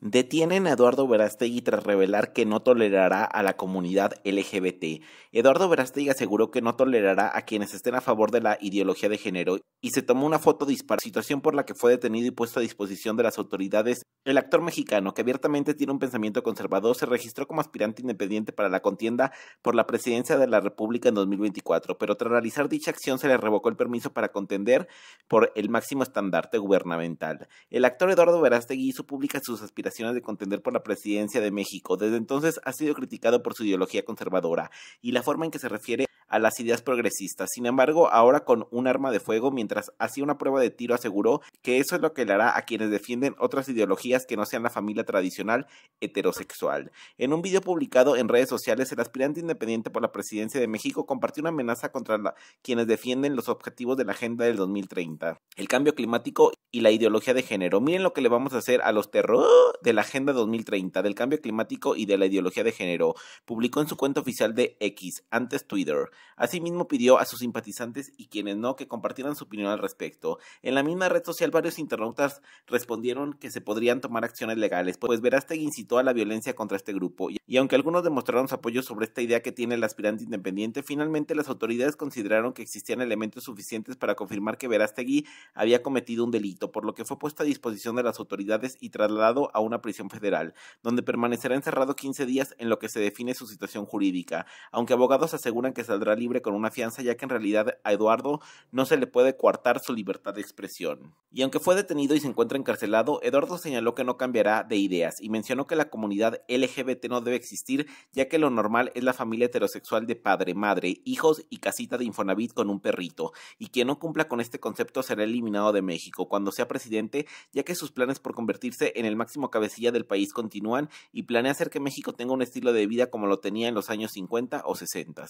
Detienen a Eduardo Verastegui tras revelar que no tolerará a la comunidad LGBT. Eduardo Verastegui aseguró que no tolerará a quienes estén a favor de la ideología de género y se tomó una foto disparada, situación por la que fue detenido y puesto a disposición de las autoridades el actor mexicano, que abiertamente tiene un pensamiento conservador, se registró como aspirante independiente para la contienda por la presidencia de la República en 2024, pero tras realizar dicha acción se le revocó el permiso para contender por el máximo estandarte gubernamental. El actor Eduardo Verástegui hizo públicas sus aspiraciones de contender por la presidencia de México. Desde entonces ha sido criticado por su ideología conservadora y la forma en que se refiere a las ideas progresistas. Sin embargo, ahora con un arma de fuego, mientras hacía una prueba de tiro, aseguró que eso es lo que le hará a quienes defienden otras ideologías que no sean la familia tradicional heterosexual. En un video publicado en redes sociales, el aspirante independiente por la presidencia de México compartió una amenaza contra quienes defienden los objetivos de la Agenda del 2030, el cambio climático y la ideología de género. Miren lo que le vamos a hacer a los terror de la Agenda 2030, del cambio climático y de la ideología de género. Publicó en su cuenta oficial de X, antes Twitter. Asimismo pidió a sus simpatizantes y quienes no que compartieran su opinión al respecto. En la misma red social varios internautas respondieron que se podrían tomar acciones legales, pues Verástegui incitó a la violencia contra este grupo. Y aunque algunos demostraron su apoyo sobre esta idea que tiene el aspirante independiente, finalmente las autoridades consideraron que existían elementos suficientes para confirmar que Verástegui había cometido un delito por lo que fue puesto a disposición de las autoridades y trasladado a una prisión federal, donde permanecerá encerrado 15 días en lo que se define su situación jurídica, aunque abogados aseguran que saldrá libre con una fianza ya que en realidad a Eduardo no se le puede coartar su libertad de expresión. Y aunque fue detenido y se encuentra encarcelado, Eduardo señaló que no cambiará de ideas y mencionó que la comunidad LGBT no debe existir ya que lo normal es la familia heterosexual de padre, madre, hijos y casita de Infonavit con un perrito, y quien no cumpla con este concepto será eliminado de México cuando sea presidente, ya que sus planes por convertirse en el máximo cabecilla del país continúan y planea hacer que México tenga un estilo de vida como lo tenía en los años 50 o 60.